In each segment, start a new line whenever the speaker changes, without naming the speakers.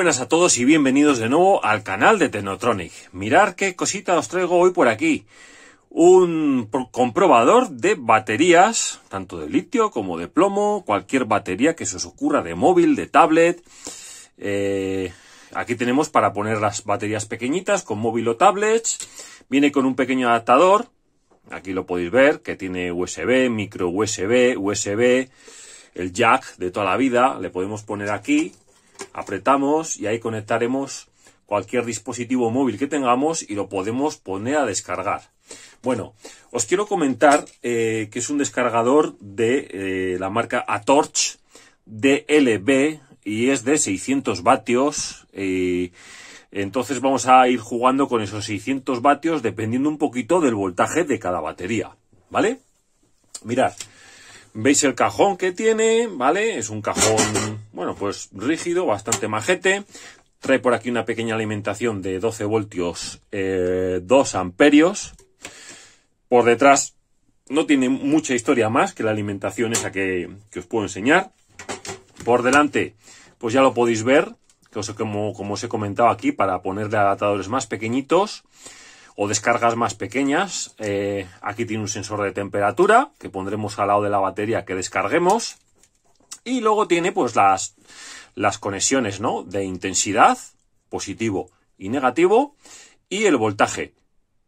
buenas a todos y bienvenidos de nuevo al canal de Tenotronic. Mirar qué cosita os traigo hoy por aquí. Un comprobador de baterías, tanto de litio como de plomo, cualquier batería que se os ocurra de móvil, de tablet. Eh, aquí tenemos para poner las baterías pequeñitas con móvil o tablets. Viene con un pequeño adaptador. Aquí lo podéis ver, que tiene USB, micro USB, USB, el jack de toda la vida. Le podemos poner aquí apretamos y ahí conectaremos cualquier dispositivo móvil que tengamos y lo podemos poner a descargar. Bueno, os quiero comentar eh, que es un descargador de eh, la marca Atorch DLB y es de 600 vatios. Eh, entonces vamos a ir jugando con esos 600 vatios dependiendo un poquito del voltaje de cada batería. ¿Vale? Mirad, Veis el cajón que tiene, ¿vale? Es un cajón, bueno, pues rígido, bastante majete. Trae por aquí una pequeña alimentación de 12 voltios, 2 eh, amperios. Por detrás no tiene mucha historia más que la alimentación esa que, os puedo enseñar. Por delante, pues ya lo podéis ver, que como, como os he comentado aquí, para ponerle adaptadores más pequeñitos o descargas más pequeñas. Eh, aquí tiene un sensor de temperatura que pondremos al lado de la batería que descarguemos. Y luego tiene pues las, las conexiones ¿no? de intensidad, positivo y negativo, y el voltaje,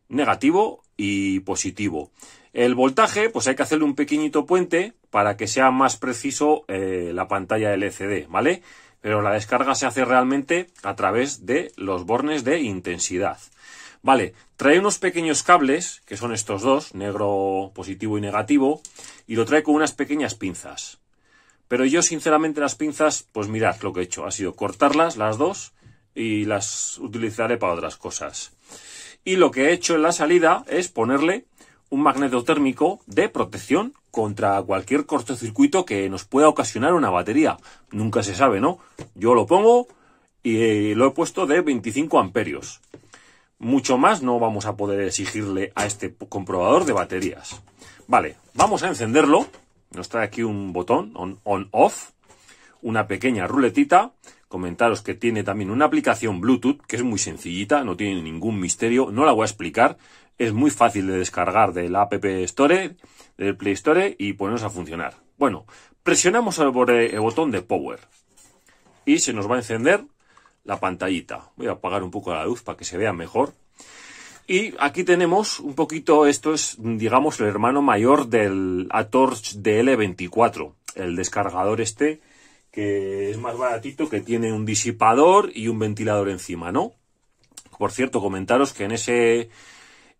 negativo y positivo. El voltaje, pues hay que hacerle un pequeñito puente para que sea más preciso eh, la pantalla LCD, ¿vale? Pero la descarga se hace realmente a través de los bornes de intensidad. Vale, trae unos pequeños cables, que son estos dos, negro positivo y negativo, y lo trae con unas pequeñas pinzas. Pero yo, sinceramente, las pinzas, pues mirad lo que he hecho. Ha sido cortarlas, las dos, y las utilizaré para otras cosas. Y lo que he hecho en la salida es ponerle un magneto térmico de protección contra cualquier cortocircuito que nos pueda ocasionar una batería. Nunca se sabe, ¿no? Yo lo pongo y eh, lo he puesto de 25 amperios. Mucho más no vamos a poder exigirle a este comprobador de baterías. Vale, vamos a encenderlo. Nos trae aquí un botón on-off, una pequeña ruletita. Comentaros que tiene también una aplicación Bluetooth que es muy sencillita, no tiene ningún misterio, no la voy a explicar. Es muy fácil de descargar del App Store, del Play Store y ponernos a funcionar. Bueno, presionamos el botón de Power y se nos va a encender la pantallita. Voy a apagar un poco la luz para que se vea mejor. Y aquí tenemos un poquito, esto es, digamos, el hermano mayor del Atorch DL24, e el descargador este, que es más baratito, que tiene un disipador y un ventilador encima, ¿no? Por cierto, comentaros que en ese,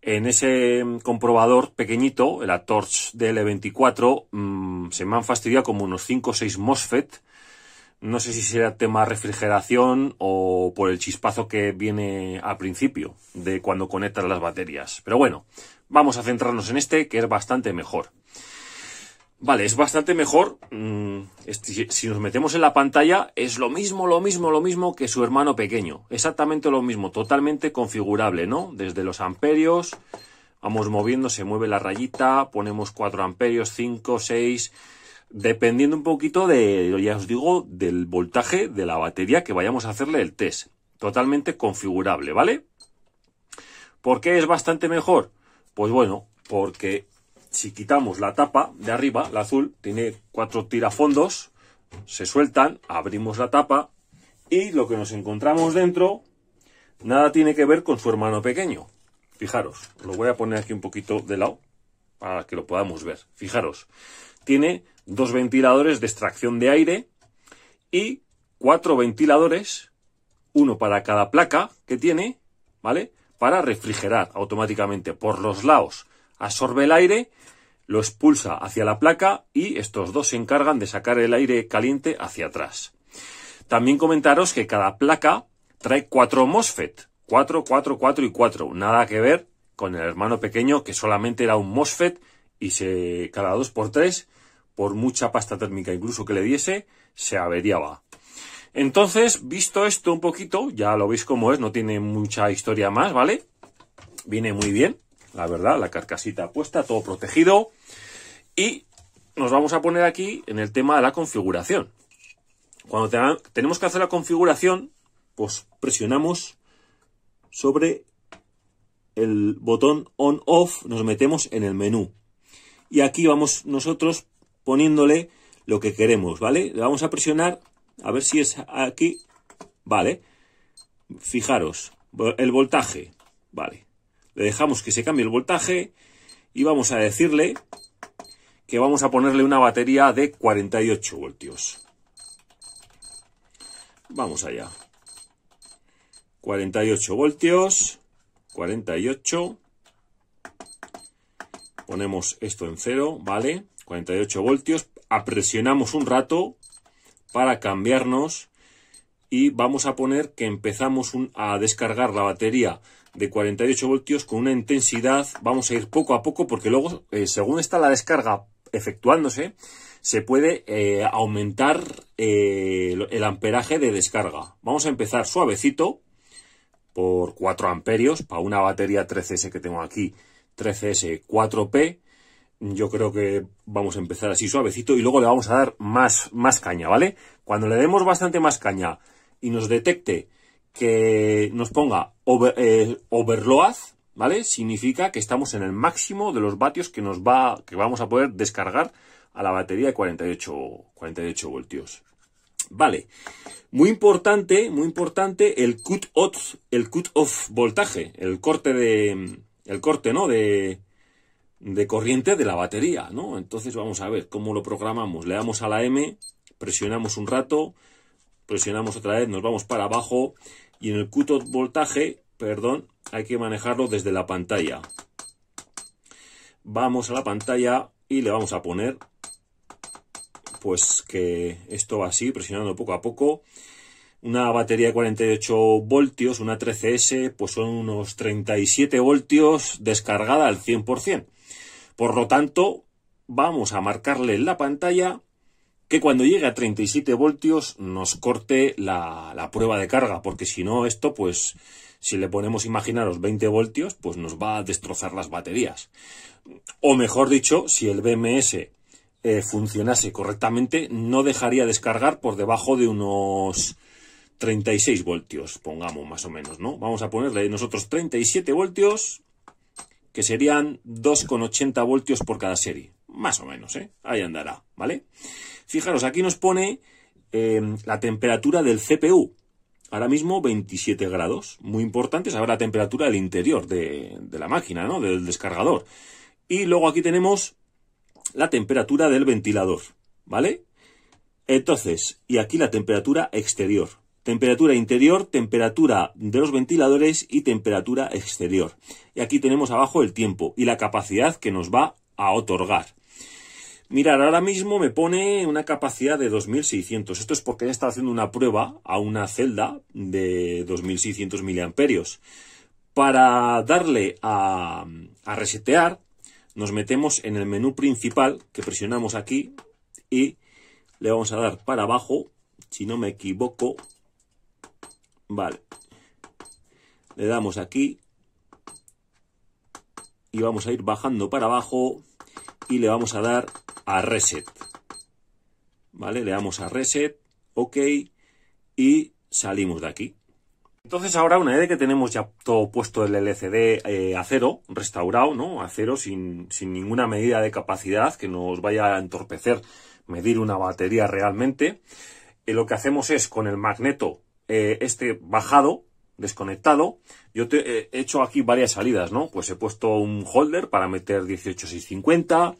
en ese comprobador pequeñito, el Atorch DL24, e mm, se me han fastidiado como unos 5 o 6 MOSFET, no sé si será tema refrigeración o por el chispazo que viene al principio de cuando conectan las baterías. Pero bueno, vamos a centrarnos en este que es bastante mejor. Vale, es bastante mejor. Mm, si nos metemos en la pantalla, es lo mismo, lo mismo, lo mismo que su hermano pequeño. Exactamente lo mismo, totalmente configurable, ¿no? Desde los amperios, vamos moviendo, se mueve la rayita, ponemos 4 amperios, 5, 6, dependiendo un poquito de, ya os digo, del voltaje de la batería que vayamos a hacerle el test. Totalmente configurable, ¿vale? ¿Por qué es bastante mejor? Pues bueno, porque si quitamos la tapa de arriba, la azul, tiene cuatro tirafondos, se sueltan, abrimos la tapa y lo que nos encontramos dentro nada tiene que ver con su hermano pequeño. Fijaros, lo voy a poner aquí un poquito de lado para que lo podamos ver. Fijaros, tiene dos ventiladores de extracción de aire y cuatro ventiladores, uno para cada placa que tiene, ¿vale? Para refrigerar automáticamente por los lados. Absorbe el aire, lo expulsa hacia la placa y estos dos se encargan de sacar el aire caliente hacia atrás. También comentaros que cada placa trae cuatro MOSFET. cuatro, cuatro, cuatro y 4. Nada que ver con el hermano pequeño que solamente era un MOSFET y se cada dos por tres por mucha pasta térmica incluso que le diese, se averiaba. Entonces, visto esto un poquito, ya lo veis cómo es, no tiene mucha historia más, ¿vale? Viene muy bien, la verdad, la carcasita puesta, todo protegido. Y nos vamos a poner aquí en el tema de la configuración. Cuando tenemos que hacer la configuración, pues presionamos sobre el botón on-off, nos metemos en el menú. Y aquí vamos nosotros poniéndole lo que queremos, ¿vale? Le vamos a presionar, a ver si es aquí, vale. Fijaros, el voltaje, vale. Le dejamos que se cambie el voltaje y vamos a decirle que vamos a ponerle una batería de 48 voltios. Vamos allá. 48 voltios, 48. Ponemos esto en cero, ¿vale? 48 voltios, apresionamos un rato para cambiarnos y vamos a poner que empezamos a descargar la batería de 48 voltios con una intensidad, vamos a ir poco a poco porque luego eh, según está la descarga efectuándose, se puede eh, aumentar eh, el amperaje de descarga. Vamos a empezar suavecito por 4 amperios para una batería 13S que tengo aquí, 13S 4P, yo creo que vamos a empezar así suavecito y luego le vamos a dar más, más caña, ¿vale? Cuando le demos bastante más caña y nos detecte que nos ponga over, eh, overload, ¿vale? Significa que estamos en el máximo de los vatios que nos va, que vamos a poder descargar a la batería de 48, 48 voltios. Vale. Muy importante, muy importante el cut off, el cut off voltaje, el corte de, el corte, ¿no? De, de corriente de la batería, ¿no? Entonces vamos a ver cómo lo programamos. Le damos a la M, presionamos un rato, presionamos otra vez, nos vamos para abajo y en el cuto voltaje, perdón, hay que manejarlo desde la pantalla. Vamos a la pantalla y le vamos a poner pues que esto va así, presionando poco a poco. Una batería de 48 voltios, una 13S, pues son unos 37 voltios descargada al 100%. Por lo tanto, vamos a marcarle en la pantalla que cuando llegue a 37 voltios nos corte la, prueba de carga, porque si no esto, pues si le ponemos, imaginaros, 20 voltios, pues nos va a destrozar las baterías. O mejor dicho, si el BMS eh, funcionase correctamente, no dejaría descargar por debajo de unos 36 voltios, pongamos más o menos, ¿no? Vamos a ponerle nosotros 37 voltios que serían 2,80 voltios por cada serie. Más o menos, ¿eh? Ahí andará, ¿vale? Fijaros, aquí nos pone em, la temperatura del CPU. Ahora mismo 27 grados, muy importante saber la temperatura del interior de, de la máquina, ¿no? Del descargador. Y luego aquí tenemos la temperatura del ventilador, ¿vale? Entonces, y aquí la temperatura exterior temperatura interior, temperatura de los ventiladores y temperatura exterior. Y aquí tenemos abajo el tiempo y la capacidad que nos va a otorgar. Mirar, ahora mismo me pone una capacidad de 2600. Esto es porque ya está haciendo una prueba a una celda de 2600 mA. Para darle a resetear, nos metemos en el menú principal que presionamos aquí y le vamos a dar para abajo, si no me equivoco, Vale. Le damos aquí. Y vamos a ir bajando para abajo. Y le vamos a dar a reset. Vale, le damos a reset. Ok. Y salimos de aquí. Entonces ahora una vez que tenemos ya todo puesto el LCD eh, a cero, restaurado, ¿no? A cero sin, ninguna medida de capacidad que nos vaya a entorpecer medir una batería realmente, eh, lo que hacemos es con el magneto eh, este bajado, desconectado, yo eh, he hecho aquí varias salidas, ¿no? Pues he puesto un holder para meter 18650,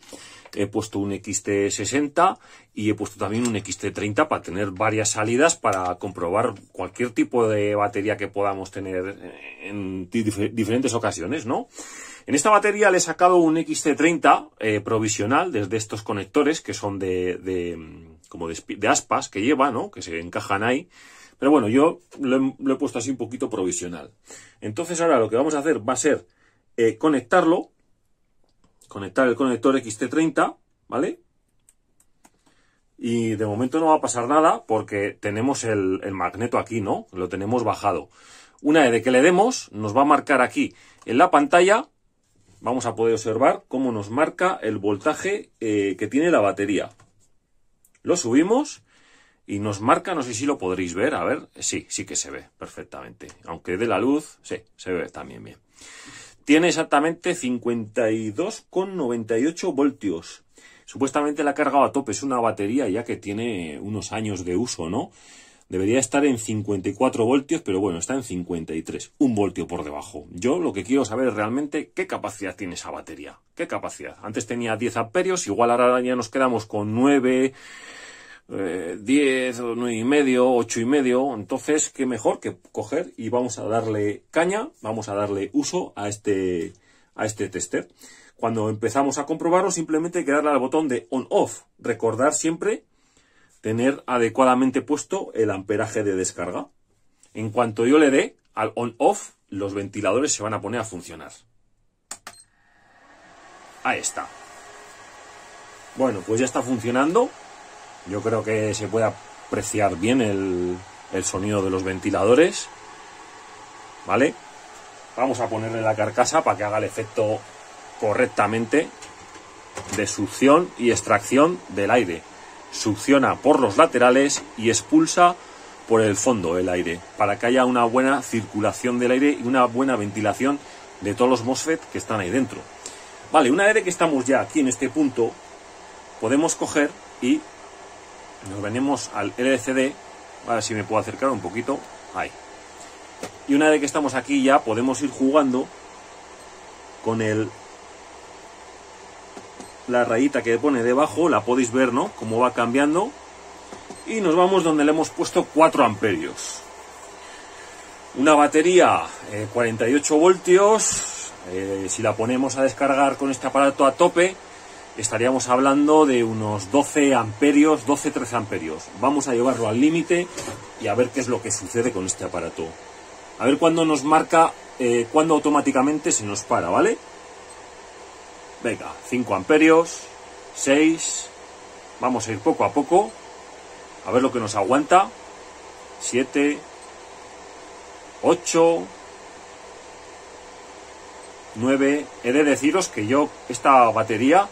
he puesto un XT60 y he puesto también un XT30 para tener varias salidas para comprobar cualquier tipo de batería que podamos tener eh, en diferentes ocasiones, ¿no? En esta batería le he sacado un XT30 provisional desde estos conectores que son de, de mm, como de aspas que lleva, ¿no? Que se encajan ahí. Pero bueno, yo lo he, puesto así un poquito provisional. Entonces ahora lo que vamos a hacer va a ser eh, conectarlo, conectar el conector XT30, ¿vale? Y de momento no va a pasar nada porque tenemos el, magneto aquí, ¿no? Lo tenemos bajado. Una vez que le demos, nos va a marcar aquí en la pantalla vamos a poder observar cómo nos marca el voltaje eh, que tiene la batería. Lo subimos y nos marca, no sé si lo podréis ver, a ver, sí, sí que se ve perfectamente. Aunque de la luz, sí, se ve también bien. Tiene exactamente 52,98 voltios. Supuestamente la ha cargado a tope, es una batería ya que tiene unos años de uso, ¿no? Debería estar en 54 voltios, pero bueno, está en 53, un voltio por debajo. Yo lo que quiero saber es realmente qué capacidad tiene esa batería. ¿Qué capacidad? Antes tenía 10 amperios, igual ahora ya nos quedamos con 9, 10, eh, 9 y medio, 8 y medio. Entonces, qué mejor que coger y vamos a darle caña, vamos a darle uso a este, a este tester. Cuando empezamos a comprobarlo, simplemente hay que darle al botón de on-off. Recordar siempre tener adecuadamente puesto el amperaje de descarga. En cuanto yo le dé al on-off, los ventiladores se van a poner a funcionar. Ahí está. Bueno, pues ya está funcionando. Yo creo que se puede apreciar bien el, sonido de los ventiladores. ¿Vale? Vamos a ponerle la carcasa para que haga el efecto correctamente de succión y extracción del aire. Succiona por los laterales y expulsa por el fondo el aire, para que haya una buena circulación del aire y una buena ventilación de todos los MOSFET que están ahí dentro. Vale, una vez que estamos ya aquí en este punto, podemos coger y nos venimos al LCD, ahora si me puedo acercar un poquito, ahí. Y una vez que estamos aquí ya podemos ir jugando con el la rayita que pone debajo, la podéis ver, ¿no? Cómo va cambiando. Y nos vamos donde le hemos puesto 4 amperios. Una batería 48 eh, voltios. Eh, si la ponemos a descargar con este aparato a tope, estaríamos hablando de unos 12 amperios, 12-13 amperios. Vamos a llevarlo al límite y a ver qué es lo que sucede con este aparato. A ver cuándo nos marca, eh, cuándo automáticamente se nos para, ¿vale? Venga, 5 amperios, 6, vamos a ir poco a poco, a ver lo que nos aguanta, 7, 8, 9, he de deciros que yo esta batería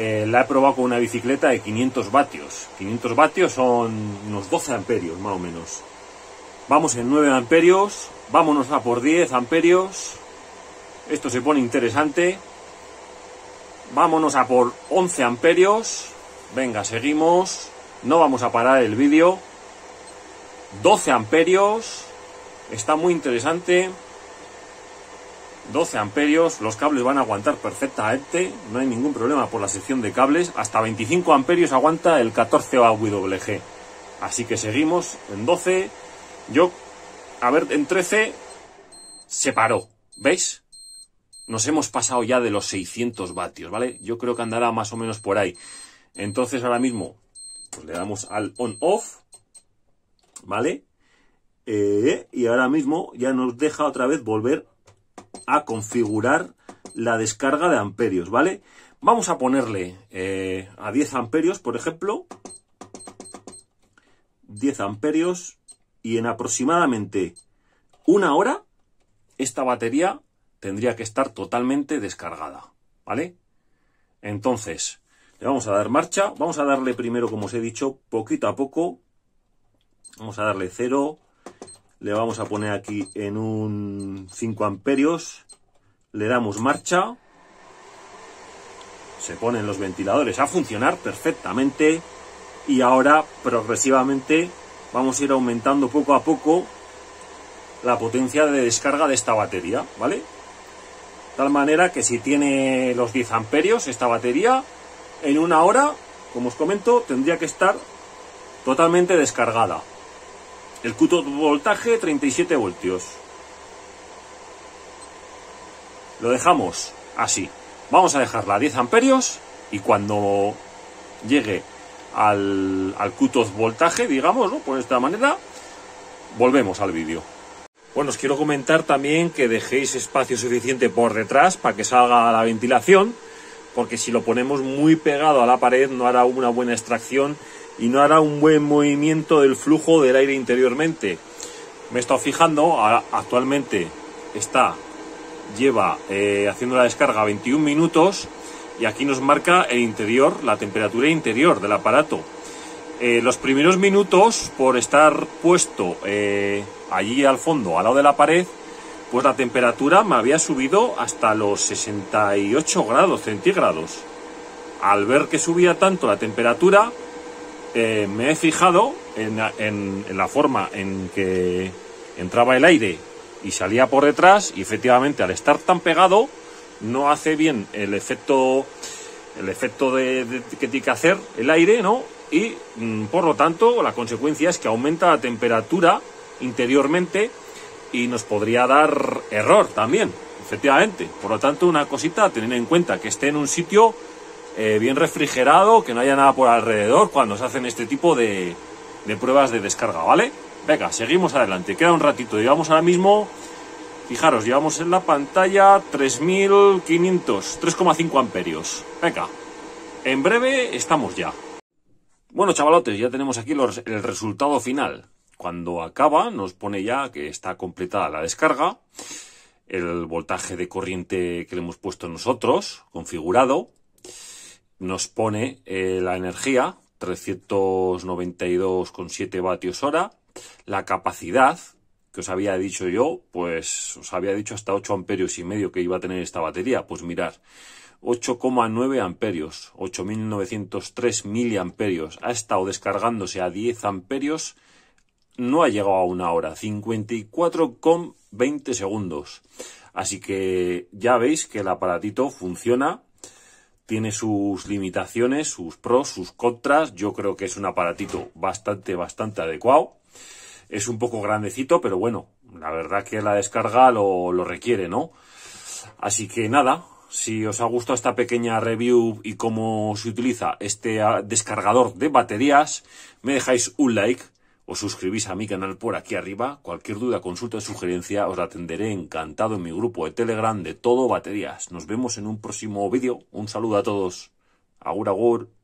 eh, la he probado con una bicicleta de 500 vatios. 500 vatios son unos 12 amperios más o menos. Vamos en 9 amperios, vámonos a por 10 amperios. Esto se pone interesante. Vámonos a por 11 amperios. Venga, seguimos. No vamos a parar el vídeo. 12 amperios. Está muy interesante. 12 amperios, los cables van a aguantar perfectamente, no hay ningún problema por la sección de cables, hasta 25 amperios aguanta el 14 AWG. Así que seguimos en 12, yo, a ver, en 13 se paró, ¿veis? Nos hemos pasado ya de los 600 vatios, ¿vale? Yo creo que andará más o menos por ahí. Entonces ahora mismo, pues le damos al on-off, ¿vale? Eh, y ahora mismo ya nos deja otra vez volver a configurar la descarga de amperios, ¿vale? Vamos a ponerle eh, a 10 amperios, por ejemplo, 10 amperios y en aproximadamente una hora esta batería tendría que estar totalmente descargada, ¿vale? Entonces, le vamos a dar marcha, vamos a darle primero, como os he dicho, poquito a poco, vamos a darle 0, le vamos a poner aquí en un 5 amperios, le damos marcha, se ponen los ventiladores a funcionar perfectamente y ahora progresivamente vamos a ir aumentando poco a poco la potencia de descarga de esta batería, ¿vale? Tal manera que si tiene los 10 amperios esta batería, en una hora, como os comento, tendría que estar totalmente descargada. El cuto voltaje 37 voltios. Lo dejamos así. Vamos a dejarla a 10 amperios y cuando llegue al, al cuto voltaje, digamos, ¿no? por pues esta manera, volvemos al vídeo. Bueno, os quiero comentar también que dejéis espacio suficiente por detrás para que salga la ventilación, porque si lo ponemos muy pegado a la pared no hará una buena extracción y no hará un buen movimiento del flujo del aire interiormente. Me he estado fijando, actualmente está, lleva eh, haciendo la descarga 21 minutos y aquí nos marca el interior, la temperatura interior del aparato. Eh, los primeros minutos, por estar puesto eh, allí al fondo, al lado de la pared, pues la temperatura me había subido hasta los 68 grados centígrados. Al ver que subía tanto la temperatura, eh, me he fijado en, la forma en que entraba el aire y salía por detrás y efectivamente al estar tan pegado no hace bien el efecto el efecto de, que tiene que hacer el aire, ¿no? Y mm, por lo tanto la consecuencia es que aumenta la temperatura interiormente y nos podría dar error también, efectivamente. Por lo tanto, una cosita a tener en cuenta, que esté en un sitio eh, bien refrigerado, que no haya nada por alrededor cuando se hacen este tipo de, pruebas de descarga, ¿vale? Venga, seguimos adelante, queda un ratito, llevamos ahora mismo, fijaros, llevamos en la pantalla 3500, 3,5 amperios. Venga, en breve estamos ya. Bueno, chavalotes, ya tenemos aquí el resultado final. Cuando acaba, nos pone ya que está completada la descarga, el voltaje de corriente que le hemos puesto nosotros, configurado, nos pone eh, la energía, 392,7 vatios hora, la capacidad, que os había dicho yo, pues os había dicho hasta 8 amperios y medio que iba a tener esta batería, pues mirar, 8,9 amperios, 8.903 miliamperios, ha estado descargándose a 10 amperios, no ha llegado a una hora, 54,20 segundos. Así que ya veis que el aparatito funciona tiene sus limitaciones, sus pros, sus contras. Yo creo que es un aparatito bastante, bastante adecuado. Es un poco grandecito, pero bueno, la verdad que la descarga lo, lo requiere, ¿no? Así que nada, si os ha gustado esta pequeña review y cómo se utiliza este descargador de baterías, me dejáis un like, os suscribís a mi canal por aquí arriba. Cualquier duda, consulta o sugerencia os la atenderé encantado en mi grupo de Telegram de Todo Baterías. Nos vemos en un próximo vídeo. Un saludo a todos. Agur, agur.